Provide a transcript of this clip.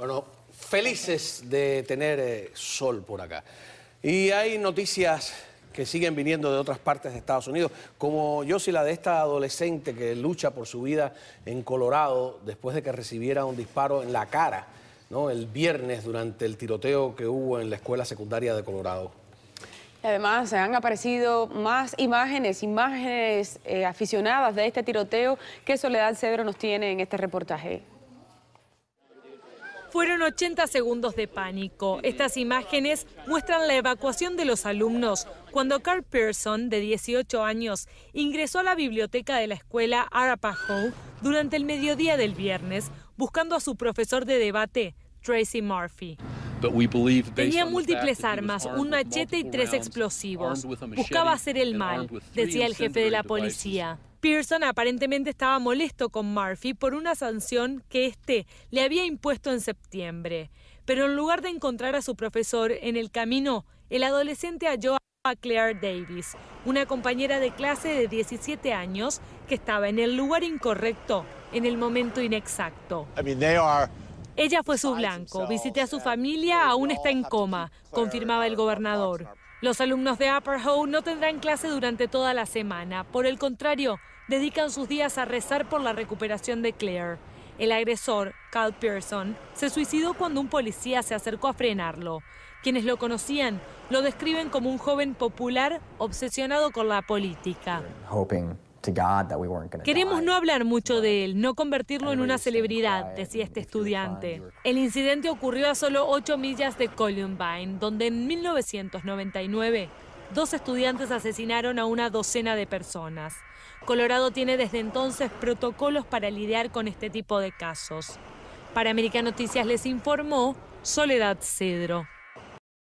Bueno, felices de tener eh, sol por acá. Y hay noticias que siguen viniendo de otras partes de Estados Unidos, como yo si la de esta adolescente que lucha por su vida en Colorado después de que recibiera un disparo en la cara, ¿no? El viernes durante el tiroteo que hubo en la escuela secundaria de Colorado. Además, se han aparecido más imágenes, imágenes eh, aficionadas de este tiroteo que Soledad Cedro nos tiene en este reportaje. Fueron 80 segundos de pánico. Estas imágenes muestran la evacuación de los alumnos cuando Carl Pearson, de 18 años, ingresó a la biblioteca de la escuela Arapahoe durante el mediodía del viernes buscando a su profesor de debate, Tracy Murphy. Tenía múltiples armas, un machete y tres explosivos. Buscaba hacer el mal, decía el jefe de la policía. Pearson aparentemente estaba molesto con Murphy por una sanción que éste le había impuesto en septiembre. Pero en lugar de encontrar a su profesor en el camino, el adolescente halló a Claire Davis, una compañera de clase de 17 años que estaba en el lugar incorrecto, en el momento inexacto. Ella fue su blanco. Visité a su familia, aún está en coma, confirmaba el gobernador. Los alumnos de Upper Howe no tendrán clase durante toda la semana. Por el contrario, dedican sus días a rezar por la recuperación de Claire. El agresor, Carl Pearson, se suicidó cuando un policía se acercó a frenarlo. Quienes lo conocían lo describen como un joven popular obsesionado con la política. Queremos no hablar mucho de él, no convertirlo en una celebridad, decía este estudiante. El incidente ocurrió a solo 8 millas de Columbine, donde en 1999 dos estudiantes asesinaron a una docena de personas. Colorado tiene desde entonces protocolos para lidiar con este tipo de casos. Para América Noticias les informó Soledad Cedro.